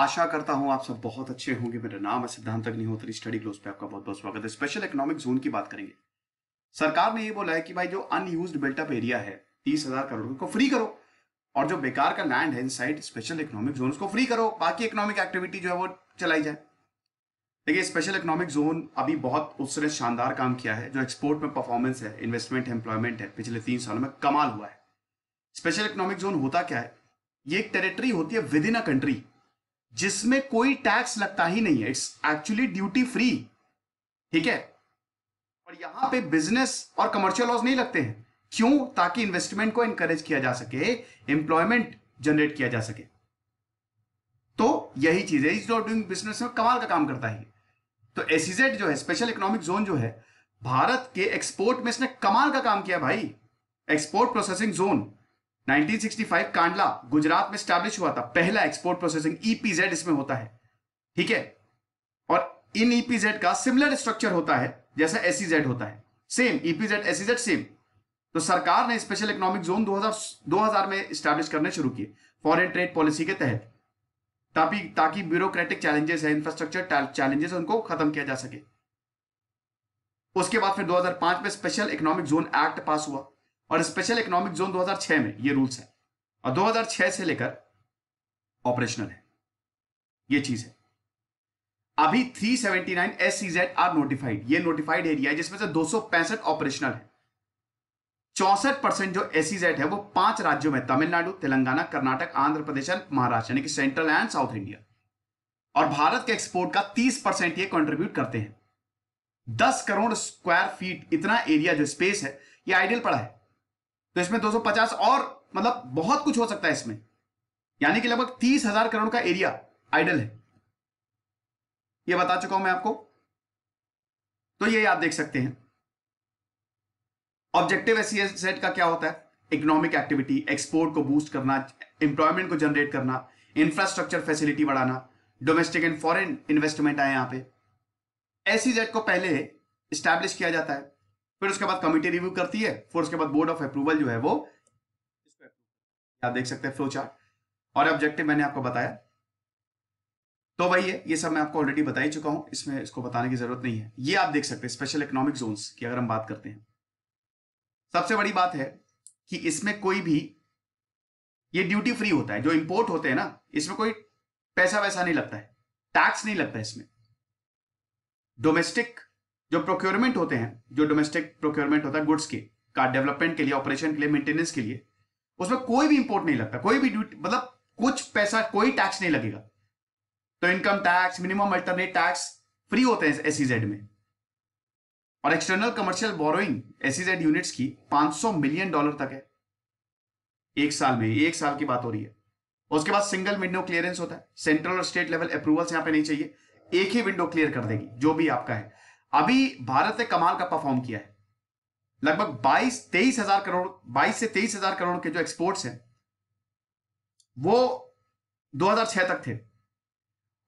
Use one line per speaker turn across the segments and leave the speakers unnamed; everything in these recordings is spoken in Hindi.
आशा करता हूं आप सब बहुत अच्छे होंगे मेरा नाम है सिद्धांत अग्निहोत्री स्टडी क्लोज पे आपका बहुत बहुत स्वागत है स्पेशल इकोनॉमिक जोन की बात करेंगे सरकार ने ये बोला है कि भाई जो अनयूज बिल्टअप एरिया है तीस हजार करोड़ को फ्री करो और जो बेकार का लैंड है इनसाइड स्पेशल इकोनॉमिक जोन उसको फ्री करो बाकी इकोनॉमिक एक्टिविटी जो है वो चलाई जाए देखिए स्पेशल इकोनॉमिक जोन अभी बहुत उससे शानदार काम किया है जो एक्सपोर्ट में परफॉर्मेंस है इन्वेस्टमेंट है एम्प्लॉयमेंट है पिछले तीन सालों में कमाल हुआ है स्पेशल इकोनॉमिक जोन होता क्या है ये एक टेरिटरी होती है विद इन अ कंट्री जिसमें कोई टैक्स लगता ही नहीं है इट्स एक्चुअली ड्यूटी फ्री ठीक है और यहां पे बिजनेस और कमर्शियल लॉस नहीं लगते हैं क्यों ताकि इन्वेस्टमेंट को इनकरेज किया जा सके एम्प्लॉयमेंट जनरेट किया जा सके तो यही चीज है इज नॉट डूइंग बिजनेस में कमाल का काम करता है तो एसीजेड e जो है स्पेशल इकोनॉमिक जोन जो है भारत के एक्सपोर्ट में इसने कमाल का काम किया भाई export processing zone 1965 Kandla Gujarat में स्टैब्लिश हुआ था पहला एक्सपोर्ट प्रोसेसिंग ईपीजेड इसमें होता है ठीक है और इन ईपीजेड e का सिमिलर स्ट्रक्चर होता है जैसा एसीजेड e होता है सेम ईपीजेड एसीजेड सेम तो सरकार ने स्पेशल इकोनॉमिक जोन 2000 2000 में स्टैब्लिश करने शुरू किए फॉरेन ट्रेड पॉलिसी के तहत ताकि ताकि ब्यूरोक्रेटिक चैलेंजेस है इंफ्रास्ट्रक्चर चैलेंजेस उनको खत्म किया जा सके उसके बाद फिर 2005 में special economic zone act pass हुआ और स्पेशल इकोनॉमिक जोन 2006 में ये रूल्स है और 2006 से लेकर ऑपरेशनल है ये चीज है अभी 379 सेवेंटी नाइन आर नोटिफाइड ये नोटिफाइड एरिया है जिसमें से दो ऑपरेशनल है चौसठ परसेंट जो एस है वो पांच राज्यों में तमिलनाडु तेलंगाना कर्नाटक आंध्र प्रदेश एंड महाराष्ट्र यानी कि सेंट्रल एंड साउथ इंडिया और भारत के एक्सपोर्ट का 30 परसेंट ये कंट्रीब्यूट करते हैं 10 करोड़ स्क्वायर फीट इतना एरिया जो स्पेस है ये आइडियल पड़ा है तो इसमें 250 और मतलब बहुत कुछ हो सकता है इसमें यानी कि लगभग तीस हजार करोड़ का एरिया आइडल है यह बता चुका हूं मैं आपको तो ये आप देख सकते हैं ऑब्जेक्टिव सेट का क्या होता है इकोनॉमिक एक्टिविटी एक्सपोर्ट को बूस्ट करना एम्प्लॉयमेंट को जनरेट करना इंफ्रास्ट्रक्चर फैसिलिटी बढ़ाना डोमेस्टिक एंड फॉरेन इन्वेस्टमेंट आए यहां पे एस को पहले स्टैब्लिश किया जाता है फिर उसके बाद कमिटी रिव्यू करती है फिर उसके बाद बोर्ड ऑफ अप्रूवल जो है वो आप देख सकते हैं फ्लो चार्ट और ऑब्जेक्टिव मैंने आपको बताया तो वही है ये सब मैं आपको ऑलरेडी बता ही चुका हूं इसमें इसको बताने की जरूरत नहीं है ये आप देख सकते हैं स्पेशल इकोनॉमिक जोन्स की अगर हम बात करते हैं सबसे बड़ी बात है कि इसमें कोई भी ये ड्यूटी फ्री होता है जो इंपोर्ट होते हैं ना इसमें कोई पैसा वैसा नहीं लगता है टैक्स नहीं लगता इसमें डोमेस्टिक जो प्रोक्योरमेंट होते हैं जो डोमेस्टिक प्रोक्योरमेंट होता है गुड्स के कार डेवलपमेंट के लिए ऑपरेशन के लिए मेंटेनेंस के लिए उसमें कोई भी इंपोर्ट नहीं लगता कोई भी ड्यूटी मतलब कुछ पैसा कोई टैक्स नहीं लगेगा तो income tax minimum alternate tax free होते हैं एसईजेड e में और external commercial borrowing SEZ units की 500 मिलियन डॉलर तक है एक साल में एक साल की बात हो रही है उसके बाद सिंगल विंडो क्लियरेंस होता है सेंट्रल और स्टेट लेवल अप्रूवल्स यहां पे नहीं चाहिए एक ही विंडो क्लियर कर देगी जो भी आपका है अभी भारत ने कमाल का परफॉर्म किया है लगभग 22 तेईस हजार करोड़ 22 से तेईस हजार करोड़ के जो एक्सपोर्ट्स हैं वो 2006 तक थे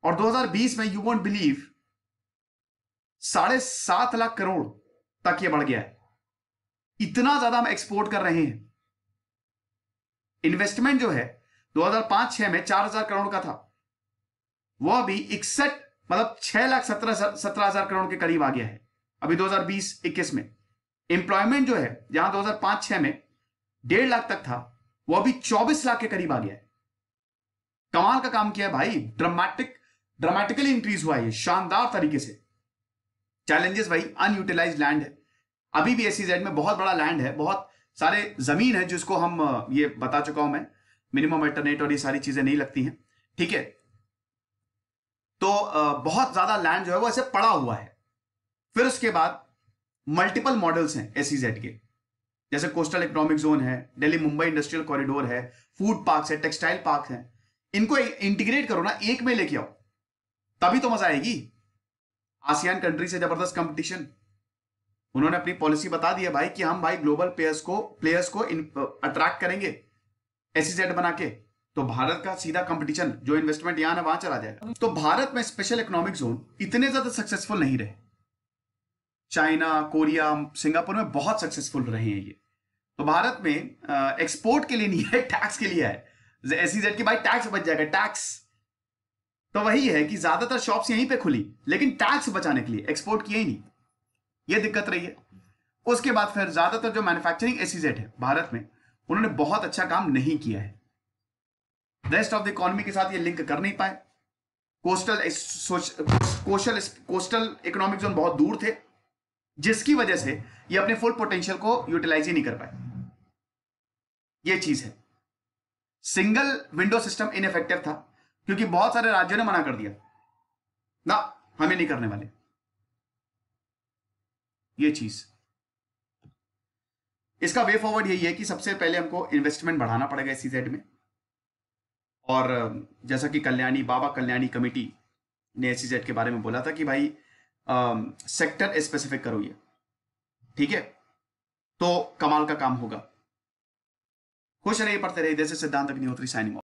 और 2020 में यू वॉन्ट बिलीव साढ़े सात लाख करोड़ तक ये बढ़ गया है इतना ज्यादा हम एक्सपोर्ट कर रहे हैं इन्वेस्टमेंट जो है 2005-6 में 4000 करोड़ का था वह अभी इकसठ मतलब छह लाख सत्रह सत्रह हजार करोड़ के करीब आ गया है अभी 2020-21 में एम्प्लॉयमेंट जो है जहां 2005-6 में डेढ़ लाख तक था वो अभी 24 लाख के करीब आ गया है कमाल का काम किया भाई ड्रामेटिक ड्रामेटिकली इंक्रीज हुआ है शानदार तरीके से चैलेंजेस भाई अनयूटिलाइज लैंड है अभी भी एसी में बहुत बड़ा लैंड है बहुत सारे जमीन है जिसको हम ये बता चुका हूं मैं मिनिमम इंटरनेट और ये सारी चीजें नहीं लगती हैं ठीक है तो बहुत ज्यादा लैंड जो है वो ऐसे पड़ा हुआ है फिर उसके बाद मल्टीपल मॉडल्स हैं एस के जैसे कोस्टल इकोनॉमिक जोन है दिल्ली मुंबई इंडस्ट्रियल कॉरिडोर है फूड पार्क है टेक्सटाइल पार्क है इनको इंटीग्रेट करो ना एक में लेके आओ तभी तो मजा आएगी आसियान कंट्री से जबरदस्त कंपटीशन उन्होंने अपनी पॉलिसी बता दी है भाई कि हम भाई ग्लोबल प्लेयर्स को प्लेयर्स को अट्रैक्ट करेंगे एसीजेड बना के तो भारत का सीधा कंपटीशन जो इन्वेस्टमेंट यहां है वहां चला जाएगा तो भारत में स्पेशल इकोनॉमिक जोन इतने ज्यादा सक्सेसफुल नहीं रहे चाइना कोरिया सिंगापुर में बहुत सक्सेसफुल रहे हैं ये तो भारत में एक्सपोर्ट के लिए नहीं है टैक्स के लिए है एस जेड e की भाई टैक्स बच जाएगा टैक्स तो वही है कि ज्यादातर शॉप्स यहीं पे खुली लेकिन टैक्स बचाने के लिए एक्सपोर्ट किए ही नहीं ये दिक्कत रही है उसके बाद फिर ज्यादातर जो मैन्युफैक्चरिंग एस e है भारत में उन्होंने बहुत अच्छा काम नहीं किया है रेस्ट ऑफ द इकोनॉमी के साथ ये लिंक कर नहीं पाए coastal coastal coastal economic zone बहुत दूर थे जिसकी वजह से ये अपने फुल पोटेंशियल को यूटिलाइज ही नहीं कर पाए ये चीज है सिंगल विंडो सिस्टम इनफेक्टिव था क्योंकि बहुत सारे राज्यों ने मना कर दिया ना हमें नहीं करने वाले ये चीज इसका वे फॉरवर्ड यही है कि सबसे पहले हमको इन्वेस्टमेंट बढ़ाना पड़ेगा इसी सेट में और जैसा कि कल्याणी बाबा कल्याणी कमेटी ने एस के बारे में बोला था कि भाई आ, सेक्टर स्पेसिफिक करो ये ठीक है तो कमाल का काम होगा खुश रहिए पढ़ते रहिए जैसे सिद्धांत अग्निहोत्री साइनिंग